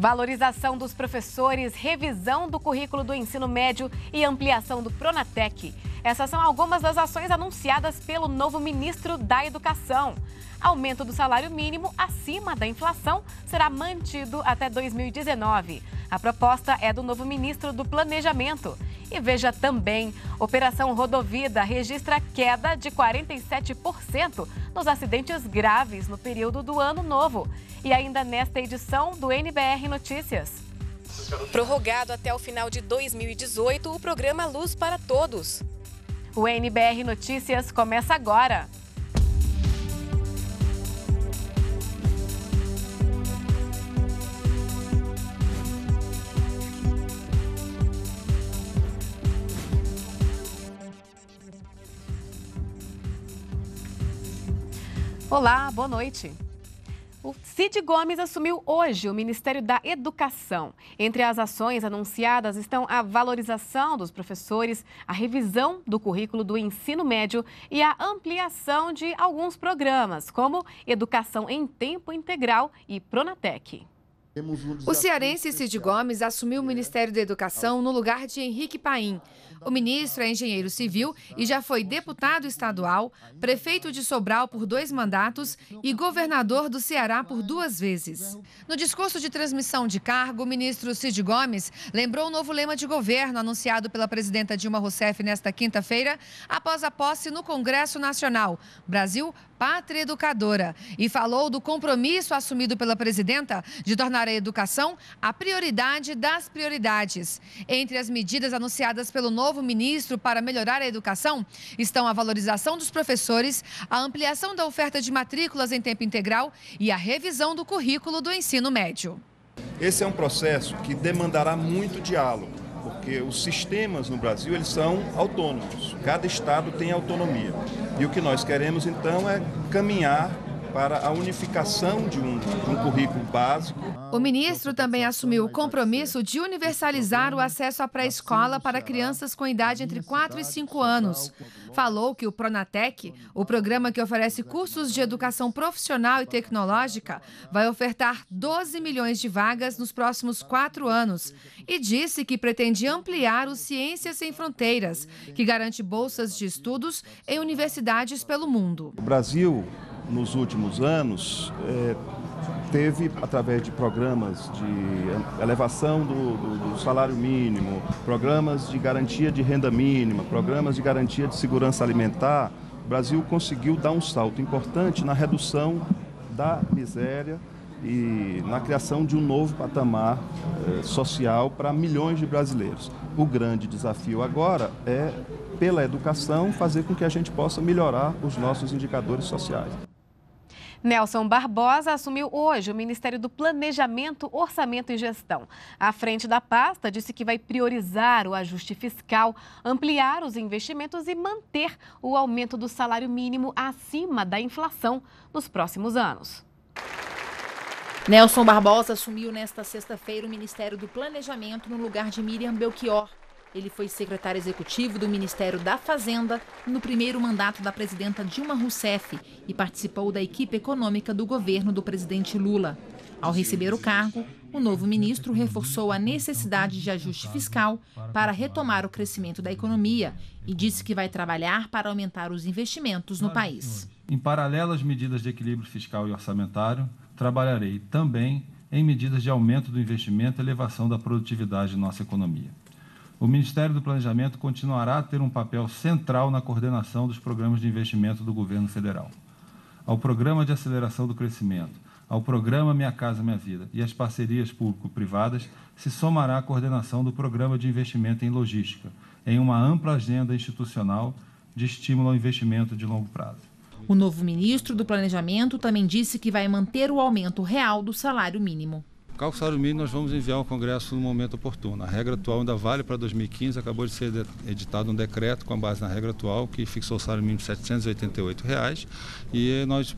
Valorização dos professores, revisão do currículo do ensino médio e ampliação do Pronatec. Essas são algumas das ações anunciadas pelo novo ministro da Educação. Aumento do salário mínimo acima da inflação será mantido até 2019. A proposta é do novo ministro do Planejamento. E veja também, Operação Rodovida registra queda de 47% nos acidentes graves no período do ano novo. E ainda nesta edição do NBR Notícias. Prorrogado até o final de 2018, o programa Luz para Todos. O NBR Notícias começa agora. Olá, boa noite. O Cid Gomes assumiu hoje o Ministério da Educação. Entre as ações anunciadas estão a valorização dos professores, a revisão do currículo do ensino médio e a ampliação de alguns programas, como Educação em Tempo Integral e Pronatec. O cearense Cid Gomes assumiu o Ministério da Educação no lugar de Henrique Paim. O ministro é engenheiro civil e já foi deputado estadual, prefeito de Sobral por dois mandatos e governador do Ceará por duas vezes. No discurso de transmissão de cargo, o ministro Cid Gomes lembrou o novo lema de governo anunciado pela presidenta Dilma Rousseff nesta quinta-feira, após a posse no Congresso Nacional. Brasil, pátria educadora. E falou do compromisso assumido pela presidenta de tornar a educação a prioridade das prioridades. Entre as medidas anunciadas pelo novo novo ministro para melhorar a educação estão a valorização dos professores, a ampliação da oferta de matrículas em tempo integral e a revisão do currículo do ensino médio. Esse é um processo que demandará muito diálogo, porque os sistemas no Brasil eles são autônomos. Cada estado tem autonomia. E o que nós queremos então é caminhar para a unificação de um, de um, currículo básico. O ministro também assumiu o compromisso de universalizar o acesso à pré-escola para crianças com idade entre 4 e 5 anos. Falou que o Pronatec, o programa que oferece cursos de educação profissional e tecnológica, vai ofertar 12 milhões de vagas nos próximos quatro anos. E disse que pretende ampliar o Ciências Sem Fronteiras, que garante bolsas de estudos em universidades pelo mundo. O Brasil nos últimos anos, é, teve, através de programas de elevação do, do, do, salário mínimo, programas de garantia de renda mínima, programas de garantia de segurança alimentar, o Brasil conseguiu dar um salto importante na redução da miséria e na criação de um novo patamar eh, social para milhões de brasileiros. O grande desafio agora é, pela educação, fazer com que a gente possa melhorar os nossos indicadores sociais. Nelson Barbosa assumiu hoje o Ministério do Planejamento, Orçamento e Gestão. À frente da pasta, disse que vai priorizar o ajuste fiscal, ampliar os investimentos e manter o aumento do salário mínimo acima da inflação nos próximos anos. Nelson Barbosa assumiu nesta sexta-feira o Ministério do Planejamento no lugar de Miriam Belchior. Ele foi secretário executivo do Ministério da Fazenda no primeiro mandato da presidenta Dilma Rousseff e participou da equipe econômica do governo do presidente Lula. Ao receber o cargo, o novo ministro reforçou a necessidade de ajuste fiscal para retomar o crescimento da economia e disse que vai trabalhar para aumentar os investimentos no país. Em paralelo às medidas de equilíbrio fiscal e orçamentário, trabalharei também em medidas de aumento do investimento e elevação da produtividade de nossa economia. O Ministério do Planejamento continuará a ter um papel central na coordenação dos programas de investimento do governo federal. Ao Programa de Aceleração do Crescimento, ao Programa Minha Casa Minha Vida e às parcerias público-privadas, se somará a coordenação do Programa de Investimento em Logística, em uma ampla agenda institucional de estímulo ao investimento de longo prazo. O novo ministro do Planejamento também disse que vai manter o aumento real do salário mínimo cálculo salário mínimo nós vamos enviar ao Congresso no momento oportuno. A regra atual ainda vale para 2015, acabou de ser editado um decreto com a base na regra atual que fixou o salário mínimo de R$ 788 reais, e nós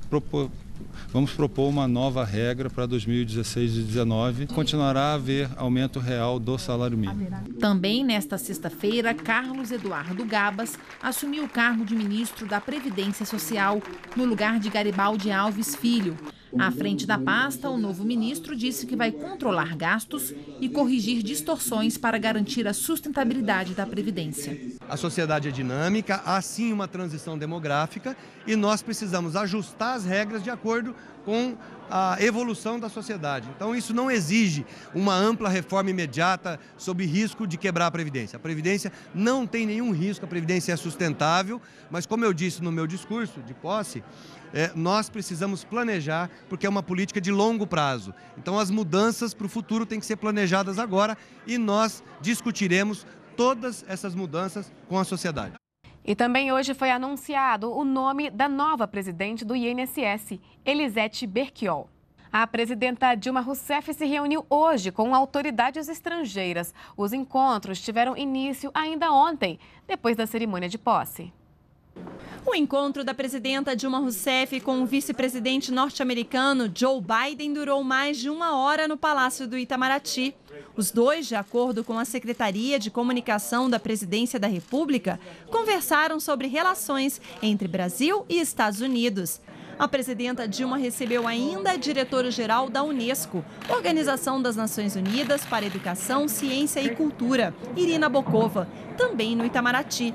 vamos propor uma nova regra para 2016 e 2019. Continuará a haver aumento real do salário mínimo. Também nesta sexta-feira, Carlos Eduardo Gabas assumiu o cargo de ministro da Previdência Social no lugar de Garibaldi Alves Filho. À frente da pasta, o novo ministro disse que vai controlar gastos e corrigir distorções para garantir a sustentabilidade da Previdência. A sociedade é dinâmica, há sim uma transição demográfica e nós precisamos ajustar as regras de acordo com a evolução da sociedade. Então, isso não exige uma ampla reforma imediata sob risco de quebrar a Previdência. A Previdência não tem nenhum risco, a Previdência é sustentável, mas, como eu disse no meu discurso de posse, é, nós precisamos planejar, porque é uma política de longo prazo. Então, as mudanças para o futuro têm que ser planejadas agora e nós discutiremos todas essas mudanças com a sociedade. E também hoje foi anunciado o nome da nova presidente do INSS, Elisete Berquiol. A presidenta Dilma Rousseff se reuniu hoje com autoridades estrangeiras. Os encontros tiveram início ainda ontem, depois da cerimônia de posse. O encontro da presidenta Dilma Rousseff com o vice-presidente norte-americano Joe Biden durou mais de uma hora no Palácio do Itamaraty. Os dois, de acordo com a Secretaria de Comunicação da Presidência da República, conversaram sobre relações entre Brasil e Estados Unidos. A presidenta Dilma recebeu ainda a diretora-geral da Unesco, Organização das Nações Unidas para Educação, Ciência e Cultura, Irina Bokova, também no Itamaraty.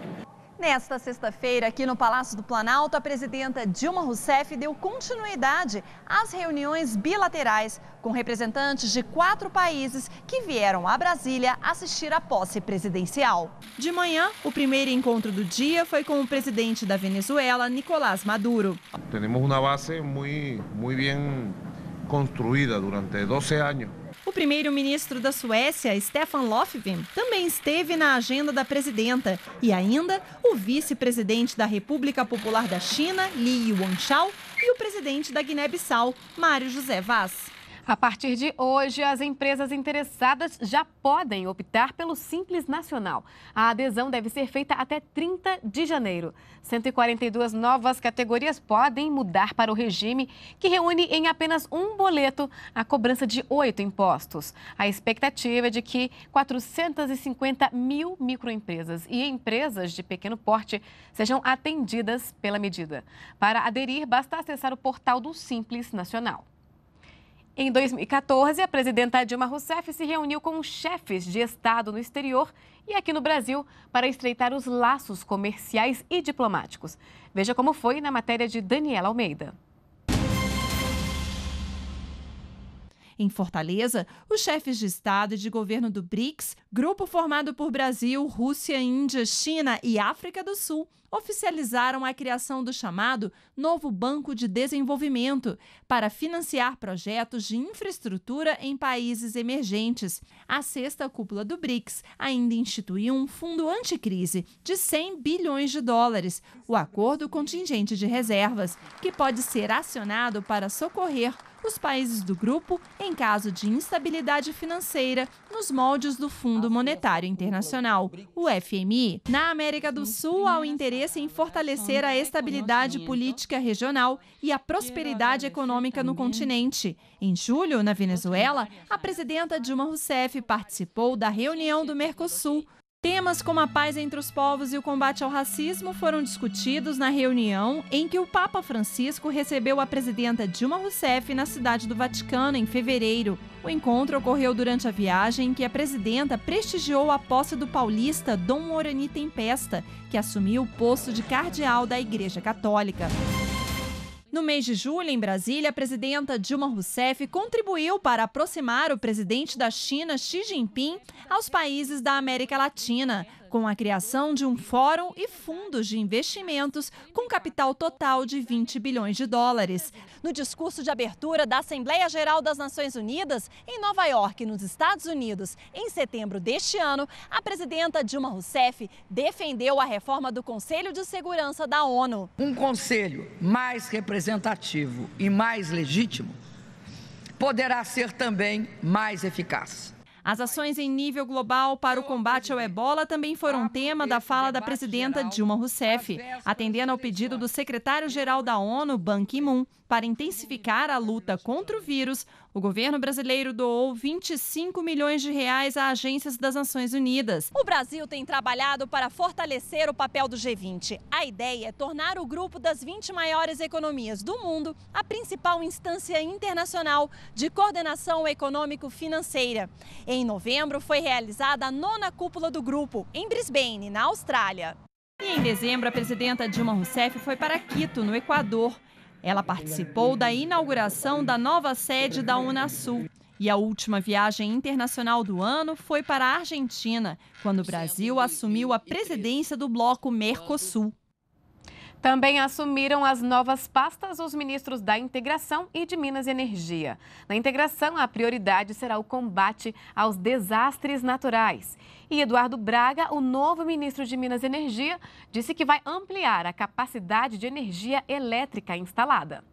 Nesta sexta-feira, aqui no Palácio do Planalto, a presidenta Dilma Rousseff deu continuidade às reuniões bilaterais com representantes de quatro países que vieram a Brasília assistir à posse presidencial. De manhã, o primeiro encontro do dia foi com o presidente da Venezuela, Nicolás Maduro. Temos uma base muito, muito bem construída durante 12 anos. O primeiro-ministro da Suécia, Stefan Löfven, também esteve na agenda da presidenta e ainda o vice-presidente da República Popular da China, Li Yuanqiao, e o presidente da Guiné-Bissau, Mário José Vaz. A partir de hoje, as empresas interessadas já podem optar pelo Simples Nacional. A adesão deve ser feita até 30 de janeiro. 142 novas categorias podem mudar para o regime, que reúne em apenas um boleto a cobrança de oito impostos. A expectativa é de que 450 mil microempresas e empresas de pequeno porte sejam atendidas pela medida. Para aderir, basta acessar o portal do Simples Nacional. Em 2014, a presidenta Dilma Rousseff se reuniu com chefes de Estado no exterior e aqui no Brasil para estreitar os laços comerciais e diplomáticos. Veja como foi na matéria de Daniela Almeida. Em Fortaleza, os chefes de Estado e de governo do BRICS, grupo formado por Brasil, Rússia, Índia, China e África do Sul, oficializaram a criação do chamado Novo Banco de Desenvolvimento para financiar projetos de infraestrutura em países emergentes. A sexta cúpula do BRICS ainda instituiu um fundo anticrise de 100 bilhões de dólares, o acordo contingente de reservas, que pode ser acionado para socorrer os países do grupo em caso de instabilidade financeira nos moldes do Fundo Monetário Internacional, o FMI. Na América do Sul, há o interesse em fortalecer a estabilidade política regional e a prosperidade econômica no continente. Em julho, na Venezuela, a presidenta Dilma Rousseff participou da reunião do Mercosul, Temas como a paz entre os povos e o combate ao racismo foram discutidos na reunião em que o Papa Francisco recebeu a presidenta Dilma Rousseff na Cidade do Vaticano em fevereiro. O encontro ocorreu durante a viagem em que a presidenta prestigiou a posse do paulista Dom Morani Tempesta, que assumiu o posto de cardeal da Igreja Católica. No mês de julho, em Brasília, a presidenta Dilma Rousseff contribuiu para aproximar o presidente da China, Xi Jinping, aos países da América Latina, com a criação de um fórum e fundos de investimentos com capital total de 20 bilhões de dólares. No discurso de abertura da Assembleia Geral das Nações Unidas, em Nova York, nos Estados Unidos, em setembro deste ano, a presidenta Dilma Rousseff defendeu a reforma do Conselho de Segurança da ONU. Um conselho mais representativo e mais legítimo poderá ser também mais eficaz. As ações em nível global para o combate ao ebola também foram ah, tema da fala da presidenta Dilma Rousseff, atendendo ao pedido do secretário-geral da ONU, Ban Ki-moon, para intensificar a luta contra o vírus. O governo brasileiro doou 25 milhões de reais a agências das Nações Unidas. O Brasil tem trabalhado para fortalecer o papel do G20. A ideia é tornar o grupo das 20 maiores economias do mundo a principal instância internacional de coordenação econômico-financeira. Em novembro foi realizada a nona cúpula do grupo, em Brisbane, na Austrália. E em dezembro, a presidenta Dilma Rousseff foi para Quito, no Equador, ela participou da inauguração da nova sede da Unasul. E a última viagem internacional do ano foi para a Argentina, quando o Brasil assumiu a presidência do bloco Mercosul. Também assumiram as novas pastas os ministros da Integração e de Minas e Energia. Na integração, a prioridade será o combate aos desastres naturais. E Eduardo Braga, o novo ministro de Minas e Energia, disse que vai ampliar a capacidade de energia elétrica instalada.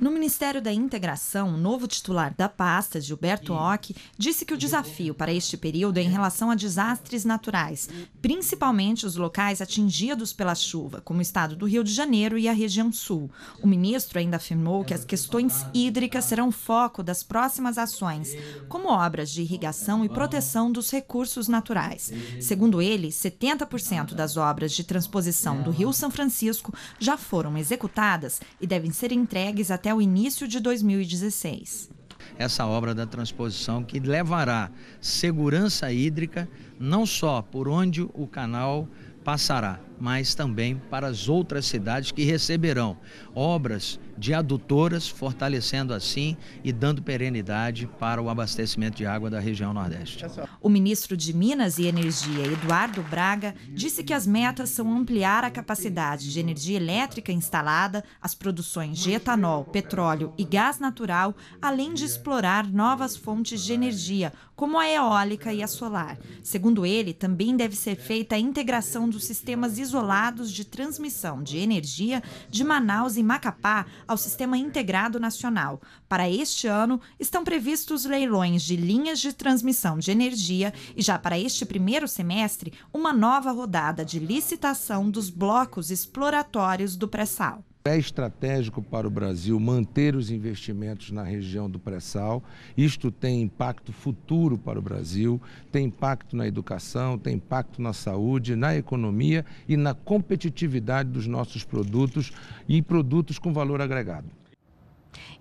No Ministério da Integração, o novo titular da pasta, Gilberto Ock, disse que o é desafio para este período é em é. relação a desastres naturais, principalmente os locais atingidos pela chuva, como o estado do Rio de Janeiro e a região sul. O ministro ainda afirmou que as questões hídricas serão foco das próximas ações, como obras de irrigação e proteção dos recursos naturais. Segundo ele, 70% das obras de transposição do Rio São Francisco já foram executadas e devem ser entregues até o início de 2016 essa obra da transposição que levará segurança hídrica não só por onde o canal passará, mas também para as outras cidades que receberão obras de adutoras, fortalecendo assim e dando perenidade para o abastecimento de água da região Nordeste. O ministro de Minas e Energia, Eduardo Braga, disse que as metas são ampliar a capacidade de energia elétrica instalada, as produções de etanol, petróleo e gás natural, além de explorar novas fontes de energia, como a eólica e a solar. Segundo ele, também deve ser feita a integração dos sistemas isolados de transmissão de energia de Manaus e Macapá ao Sistema Integrado Nacional. Para este ano, estão previstos leilões de linhas de transmissão de energia e já para este primeiro semestre, uma nova rodada de licitação dos blocos exploratórios do pré-sal. É estratégico para o Brasil manter os investimentos na região do pré-sal. Isto tem impacto futuro para o Brasil, tem impacto na educação, tem impacto na saúde, na economia e na competitividade dos nossos produtos e produtos com valor agregado.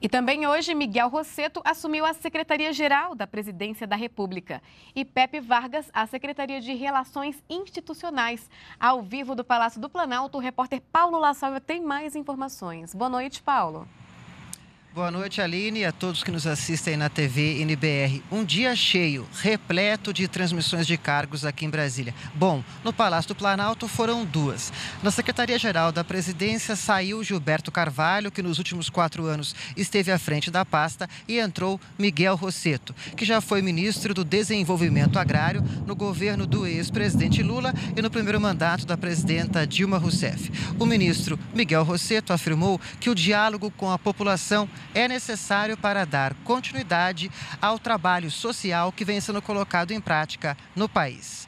E também hoje, Miguel Rosseto assumiu a Secretaria-Geral da Presidência da República e Pepe Vargas a Secretaria de Relações Institucionais. Ao vivo do Palácio do Planalto, o repórter Paulo La tem mais informações. Boa noite, Paulo. Boa noite, Aline, e a todos que nos assistem na TV NBR. Um dia cheio, repleto de transmissões de cargos aqui em Brasília. Bom, no Palácio do Planalto foram duas. Na Secretaria-Geral da Presidência saiu Gilberto Carvalho, que nos últimos quatro anos esteve à frente da pasta, e entrou Miguel Rosseto, que já foi ministro do Desenvolvimento Agrário no governo do ex-presidente Lula e no primeiro mandato da presidenta Dilma Rousseff. O ministro Miguel Rosseto afirmou que o diálogo com a população é necessário para dar continuidade ao trabalho social que vem sendo colocado em prática no país.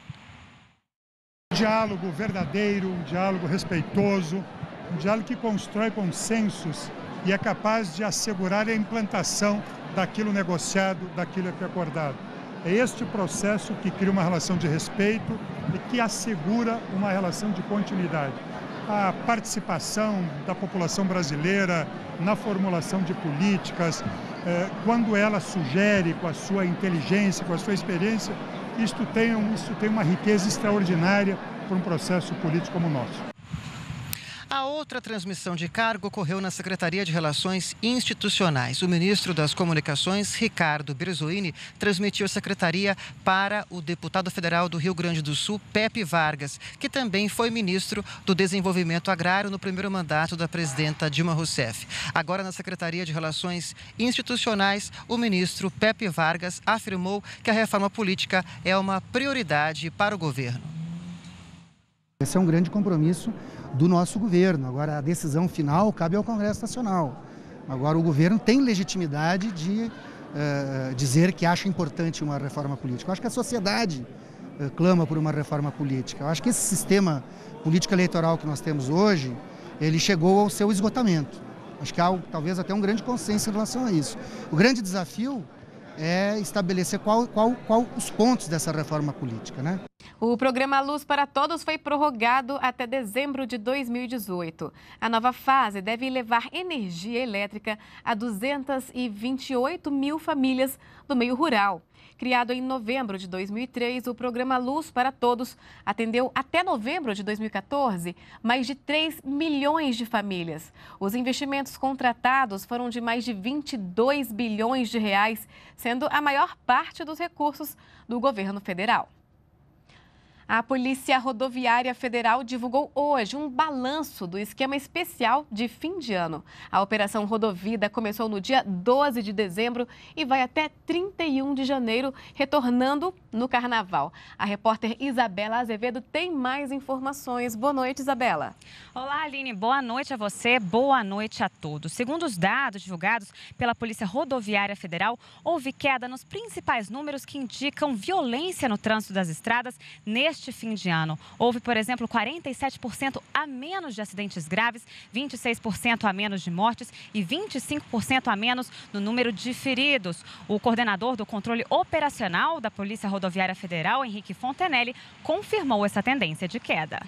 Um diálogo verdadeiro, um diálogo respeitoso, um diálogo que constrói consensos e é capaz de assegurar a implantação daquilo negociado, daquilo que é acordado. É este processo que cria uma relação de respeito e que assegura uma relação de continuidade a participação da população brasileira na formulação de políticas, eh, quando ela sugere com a sua inteligência, com a sua experiência, isto tem, um, isto tem uma riqueza extraordinária para um processo político como o nosso. Outra transmissão de cargo ocorreu na Secretaria de Relações Institucionais. O ministro das Comunicações, Ricardo Berzoini, transmitiu a secretaria para o deputado federal do Rio Grande do Sul, Pepe Vargas, que também foi ministro do Desenvolvimento Agrário no primeiro mandato da presidenta Dilma Rousseff. Agora, na Secretaria de Relações Institucionais, o ministro Pepe Vargas afirmou que a reforma política é uma prioridade para o governo. Esse é um grande compromisso do nosso governo. Agora, a decisão final cabe ao Congresso Nacional. Agora, o governo tem legitimidade de uh, dizer que acha importante uma reforma política. Eu acho que a sociedade uh, clama por uma reforma política. Eu acho que esse sistema político-eleitoral que nós temos hoje, ele chegou ao seu esgotamento. Acho que há talvez até um grande consenso em relação a isso. O grande desafio é estabelecer qual, qual, qual os pontos dessa reforma política. Né? O programa Luz para Todos foi prorrogado até dezembro de 2018. A nova fase deve levar energia elétrica a 228 mil famílias do meio rural. Criado em novembro de 2003, o programa Luz para Todos atendeu até novembro de 2014 mais de 3 milhões de famílias. Os investimentos contratados foram de mais de 22 bilhões de reais, sendo a maior parte dos recursos do governo federal. A Polícia Rodoviária Federal divulgou hoje um balanço do esquema especial de fim de ano. A Operação Rodovida começou no dia 12 de dezembro e vai até 31 de janeiro, retornando no Carnaval. A repórter Isabela Azevedo tem mais informações. Boa noite, Isabela. Olá, Aline. Boa noite a você, boa noite a todos. Segundo os dados divulgados pela Polícia Rodoviária Federal, houve queda nos principais números que indicam violência no trânsito das estradas neste neste fim de ano. Houve, por exemplo, 47% a menos de acidentes graves, 26% a menos de mortes e 25% a menos no número de feridos. O coordenador do controle operacional da Polícia Rodoviária Federal, Henrique Fontenelle, confirmou essa tendência de queda.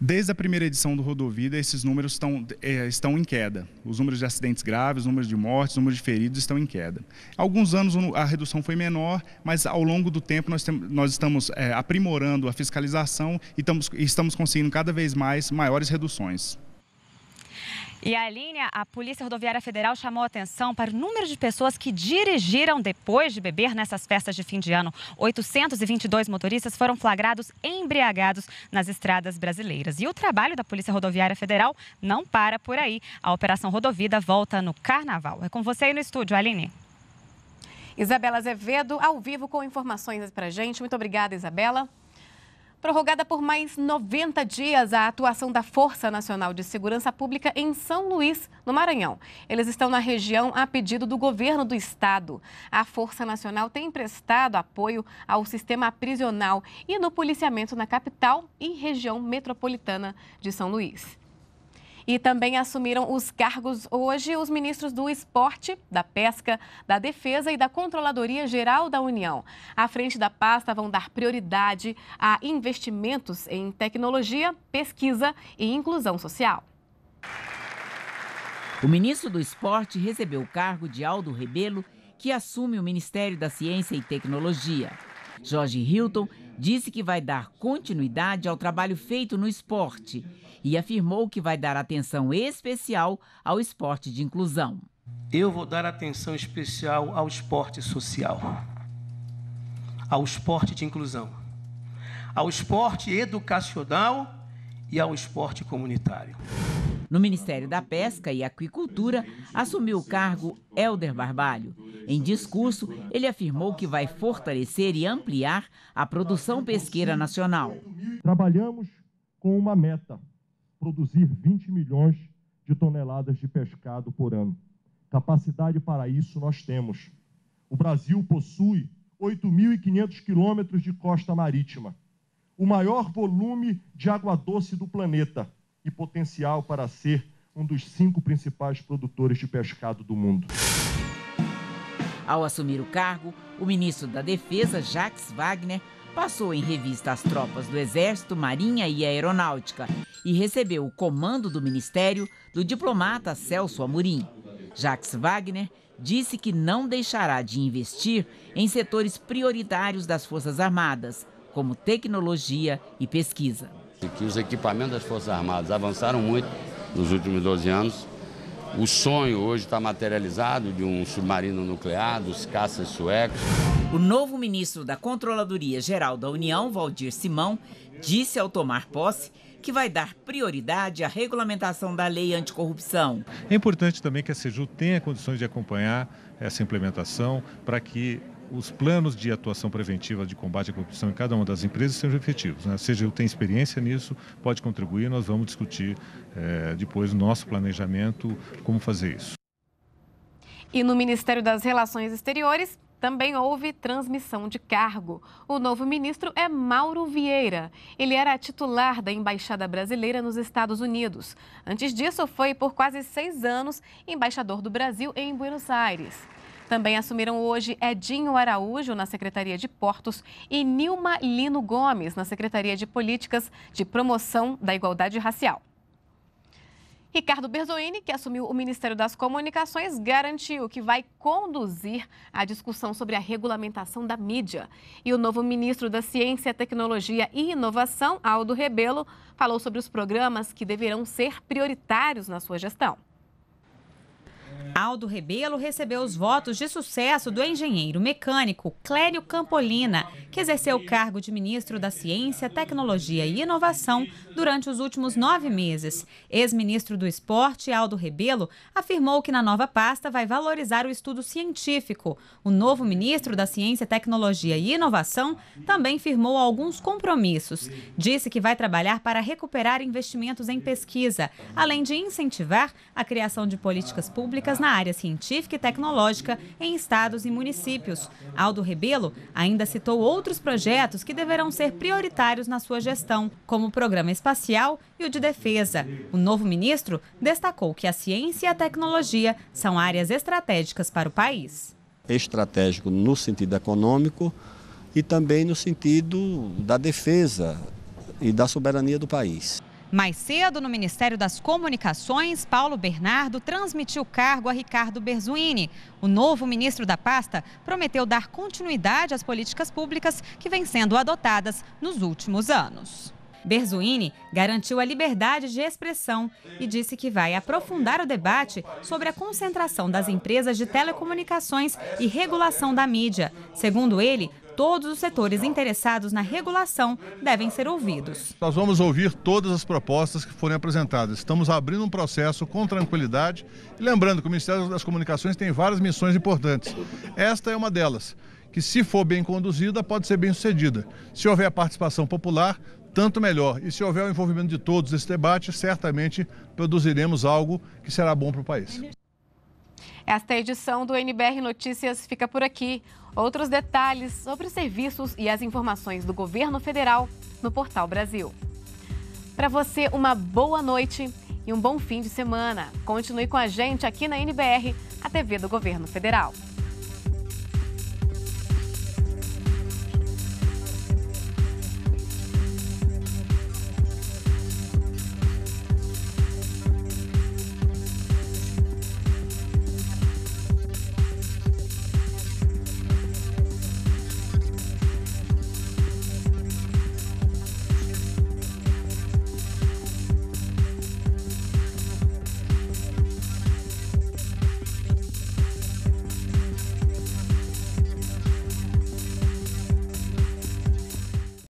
Desde a primeira edição do Rodovida, esses números estão, é, estão em queda. Os números de acidentes graves, números de mortes, números de feridos estão em queda. Alguns anos a redução foi menor, mas ao longo do tempo nós, nós estamos é, aprimorando a fiscalização e estamos, e estamos conseguindo cada vez mais maiores reduções. E a linha, a Polícia Rodoviária Federal chamou atenção para o número de pessoas que dirigiram depois de beber nessas festas de fim de ano. 822 motoristas foram flagrados embriagados nas estradas brasileiras. E o trabalho da Polícia Rodoviária Federal não para por aí. A Operação Rodovida volta no Carnaval. É com você aí no estúdio, Aline. Isabela Azevedo, ao vivo com informações para gente. Muito obrigada, Isabela. Prorrogada por mais 90 dias a atuação da Força Nacional de Segurança Pública em São Luís, no Maranhão. Eles estão na região a pedido do governo do estado. A Força Nacional tem prestado apoio ao sistema prisional e no policiamento na capital e região metropolitana de São Luís. E também assumiram os cargos hoje os ministros do Esporte, da Pesca, da Defesa e da Controladoria Geral da União. À frente da pasta vão dar prioridade a investimentos em tecnologia, pesquisa e inclusão social. O ministro do Esporte recebeu o cargo de Aldo Rebelo, que assume o Ministério da Ciência e Tecnologia. Jorge Hilton disse que vai dar continuidade ao trabalho feito no esporte e afirmou que vai dar atenção especial ao esporte de inclusão. Eu vou dar atenção especial ao esporte social, ao esporte de inclusão, ao esporte educacional e ao esporte comunitário. No Ministério da Pesca e Aquicultura, assumiu o cargo Helder Barbalho. Em discurso, ele afirmou que vai fortalecer e ampliar a produção pesqueira nacional. Trabalhamos com uma meta: produzir 20 milhões de toneladas de pescado por ano. Capacidade para isso nós temos. O Brasil possui 8.500 quilômetros de costa marítima, o maior volume de água doce do planeta e potencial para ser um dos cinco principais produtores de pescado do mundo. Ao assumir o cargo, o ministro da Defesa, Jacques Wagner, passou em revista as tropas do Exército, Marinha e Aeronáutica e recebeu o comando do ministério do diplomata Celso Amorim. Jacques Wagner disse que não deixará de investir em setores prioritários das Forças Armadas, como tecnologia e pesquisa. Que os equipamentos das Forças Armadas avançaram muito nos últimos 12 anos o sonho hoje está materializado de um submarino nuclear, dos caças suecos. O novo ministro da Controladoria Geral da União, Valdir Simão, disse ao tomar posse que vai dar prioridade à regulamentação da lei anticorrupção. É importante também que a SEJU tenha condições de acompanhar essa implementação para que os planos de atuação preventiva de combate à corrupção em cada uma das empresas sejam efetivos. Né? Seja eu tenho experiência nisso, pode contribuir, nós vamos discutir é, depois no nosso planejamento como fazer isso. E no Ministério das Relações Exteriores, também houve transmissão de cargo. O novo ministro é Mauro Vieira. Ele era titular da Embaixada Brasileira nos Estados Unidos. Antes disso, foi por quase seis anos embaixador do Brasil em Buenos Aires. Também assumiram hoje Edinho Araújo na Secretaria de Portos e Nilma Lino Gomes na Secretaria de Políticas de Promoção da Igualdade Racial. Ricardo Berzoini, que assumiu o Ministério das Comunicações, garantiu que vai conduzir a discussão sobre a regulamentação da mídia. E o novo ministro da Ciência, Tecnologia e Inovação, Aldo Rebelo, falou sobre os programas que deverão ser prioritários na sua gestão. Aldo Rebelo recebeu os votos de sucesso do engenheiro mecânico Clério Campolina, que exerceu o cargo de ministro da Ciência, Tecnologia e Inovação durante os últimos nove meses. Ex-ministro do Esporte, Aldo Rebelo, afirmou que na nova pasta vai valorizar o estudo científico. O novo ministro da Ciência, Tecnologia e Inovação também firmou alguns compromissos. Disse que vai trabalhar para recuperar investimentos em pesquisa, além de incentivar a criação de políticas públicas na na área científica e tecnológica em estados e municípios. Aldo Rebelo ainda citou outros projetos que deverão ser prioritários na sua gestão, como o programa espacial e o de defesa. O novo ministro destacou que a ciência e a tecnologia são áreas estratégicas para o país. Estratégico no sentido econômico e também no sentido da defesa e da soberania do país. Mais cedo, no Ministério das Comunicações, Paulo Bernardo transmitiu o cargo a Ricardo Berzuini. O novo ministro da pasta prometeu dar continuidade às políticas públicas que vêm sendo adotadas nos últimos anos. Berzuini garantiu a liberdade de expressão e disse que vai aprofundar o debate sobre a concentração das empresas de telecomunicações e regulação da mídia. Segundo ele, todos os setores interessados na regulação devem ser ouvidos. Nós vamos ouvir todas as propostas que forem apresentadas. Estamos abrindo um processo com tranquilidade. E lembrando que o Ministério das Comunicações tem várias missões importantes. Esta é uma delas, que se for bem conduzida, pode ser bem sucedida. Se houver a participação popular, tanto melhor. E se houver o envolvimento de todos nesse debate, certamente produziremos algo que será bom para o país. Esta edição do NBR Notícias fica por aqui. Outros detalhes sobre os serviços e as informações do governo federal no Portal Brasil. Para você, uma boa noite e um bom fim de semana. Continue com a gente aqui na NBR, a TV do Governo Federal.